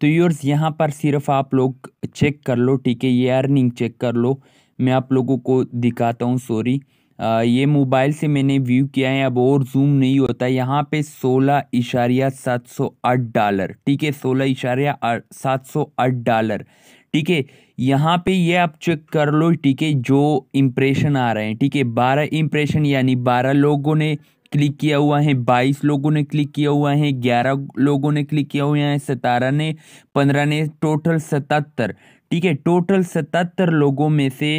तो यूर्स यहाँ पर सिर्फ आप लोग चेक कर लो ठीक है ये अर्निंग चेक कर लो मैं आप लोगों को दिखाता हूँ सॉरी ये मोबाइल से मैंने व्यू किया है अब और जूम नहीं होता यहाँ पे सोलह इशारिया सात सौ आठ डॉलर ठीक है सोलह इशारिया सात सौ आठ डॉलर ठीक है यहाँ पे ये आप चेक कर लो ठीक है जो इम्प्रेशन आ रहे हैं ठीक है बारह इम्प्रेशन यानी बारह लोगों ने क्लिक किया हुआ है बाईस लोगों ने क्लिक किया हुआ है ग्यारह लोगों ने क्लिक किया हुआ है सतारह ने पंद्रह ने टोटल सतहत्तर ठीक है टोटल सतहत्तर लोगों में से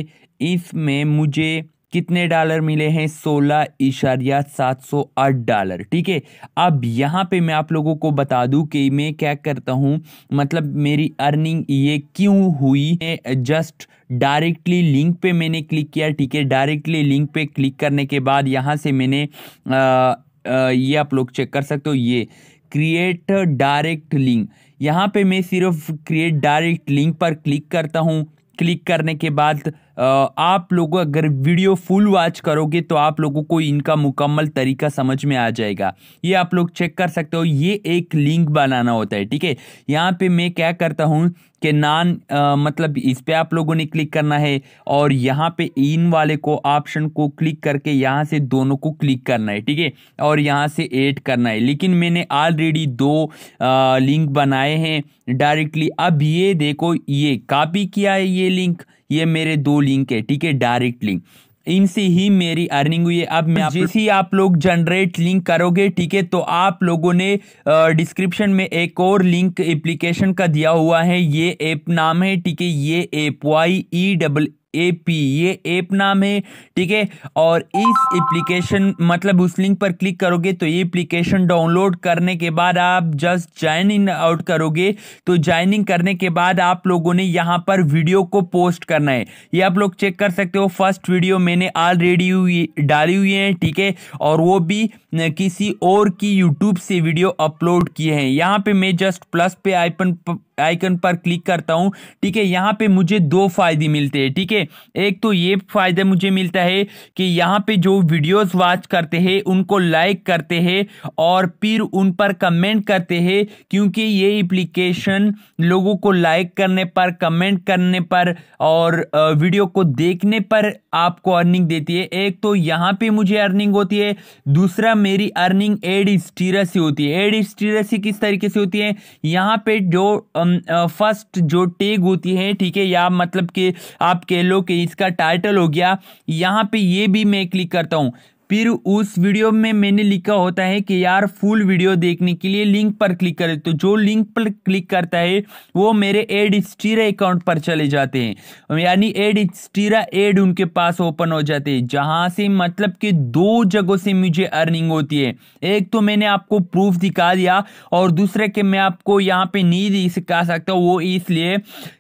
इसमें मुझे कितने डॉलर मिले हैं सोलह इशारिया सात सौ आठ डॉलर ठीक है अब यहाँ पे मैं आप लोगों को बता दूं कि मैं क्या करता हूँ मतलब मेरी अर्निंग ये क्यों हुई है जस्ट डायरेक्टली लिंक पे मैंने क्लिक किया ठीक है डायरेक्टली लिंक पे क्लिक करने के बाद यहाँ से मैंने आ, आ, ये आप लोग चेक कर सकते हो ये क्रिएट डायरेक्ट लिंक यहाँ पर मैं सिर्फ क्रिएट डायरेक्ट लिंक पर क्लिक करता हूँ क्लिक करने के बाद आप लोग अगर वीडियो फुल वॉच करोगे तो आप लोगों को इनका मुकम्मल तरीका समझ में आ जाएगा ये आप लोग चेक कर सकते हो ये एक लिंक बनाना होता है ठीक है यहाँ पे मैं क्या करता हूँ कि नान आ, मतलब इस पर आप लोगों ने क्लिक करना है और यहाँ पे इन वाले को ऑप्शन को क्लिक करके यहाँ से दोनों को क्लिक करना है ठीक है और यहाँ से ऐड करना है लेकिन मैंने ऑलरेडी दो आ, लिंक बनाए हैं डायरेक्टली अब ये देखो ये कॉपी किया है ये लिंक ये मेरे दो लिंक है ठीक है डायरेक्ट लिंक इनसे ही मेरी अर्निंग हुई है अब मैं जैसे ही आप लोग जनरेट लिंक करोगे ठीक है तो आप लोगों ने डिस्क्रिप्शन में एक और लिंक एप्लीकेशन का दिया हुआ है ये ऐप नाम है ठीक है ये app Y E double A P ये ऐप नाम है ठीक है और इस एप्लीकेशन मतलब उस लिंक पर क्लिक करोगे तो ये एप्लीकेशन डाउनलोड करने के बाद आप जस्ट ज्वाइन इन आउट करोगे तो ज्वाइनिंग करने के बाद आप लोगों ने यहाँ पर वीडियो को पोस्ट करना है ये आप लोग चेक कर सकते हो फर्स्ट वीडियो मैंने ऑलरेडी डाली हुई है ठीक है और वो भी किसी और की यूट्यूब से वीडियो अपलोड किए हैं यहाँ पर मैं जस्ट प्लस पे आईपन आइकन पर क्लिक करता हूँ ठीक है यहाँ पे मुझे दो फायदे मिलते हैं ठीक है एक तो ये फायदा मुझे मिलता है कि यहाँ पे जो वीडियोस वॉच करते हैं उनको लाइक करते हैं और फिर उन पर कमेंट करते हैं क्योंकि ये एप्लीकेशन लोगों को लाइक करने पर कमेंट करने पर और वीडियो को देखने पर आपको अर्निंग देती है एक तो यहाँ पे मुझे अर्निंग होती है दूसरा मेरी अर्निंग एड स्टीरस होती है एड स्टीरस किस तरीके से होती है यहाँ पे जो फर्स्ट जो टेग होती है ठीक है या मतलब कि आप कह लो कि इसका टाइटल हो गया यहाँ पे ये भी मैं क्लिक करता हूँ फिर उस वीडियो में मैंने लिखा होता है कि यार फुल वीडियो देखने के लिए लिंक पर क्लिक करें तो जो लिंक पर क्लिक करता है वो मेरे एड स्टीरा अकाउंट पर चले जाते हैं यानी एड स्टीरा एड उनके पास ओपन हो जाते हैं जहाँ से मतलब कि दो जगहों से मुझे अर्निंग होती है एक तो मैंने आपको प्रूफ दिखा दिया और दूसरा कि मैं आपको यहाँ पे नहीं सिखा सकता वो इसलिए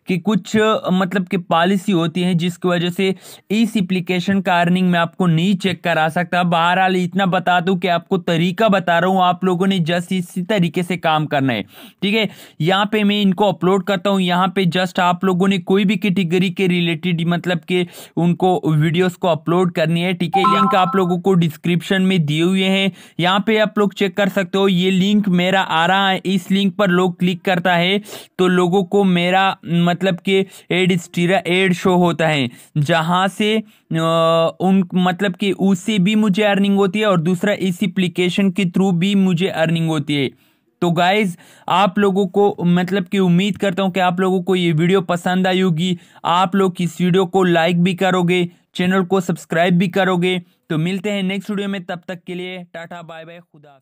कि कुछ मतलब कि पॉलिसी होती है जिसकी वजह से इस एप्लीकेशन का अर्निंग मैं आपको नहीं चेक करा सकता सकता बहरहाल इतना बता दूं कि आपको तरीका बता रहा हूं आप लोगों ने जस्ट इसी तरीके से काम करना है ठीक है यहाँ पे मैं इनको अपलोड करता हूँ यहाँ पे जस्ट आप लोगों ने कोई भी कैटेगरी के रिलेटेड मतलब के उनको वीडियोस को अपलोड करनी है ठीक है लिंक आप लोगों को डिस्क्रिप्शन में दिए हुए हैं यहाँ पे आप लोग चेक कर सकते हो ये लिंक मेरा आ रहा है इस लिंक पर लोग क्लिक करता है तो लोगों को मेरा मतलब के एड स्टीरा एड शो होता है जहाँ से उन मतलब कि उससे भी मुझे अर्निंग होती है और दूसरा इस एप्लीकेशन के थ्रू भी मुझे अर्निंग होती है तो गाइज आप लोगों को मतलब कि उम्मीद करता हूँ कि आप लोगों को ये वीडियो पसंद आई होगी आप लोग इस वीडियो को लाइक भी करोगे चैनल को सब्सक्राइब भी करोगे तो मिलते हैं नेक्स्ट वीडियो में तब तक के लिए टाटा बाय बाय खुदा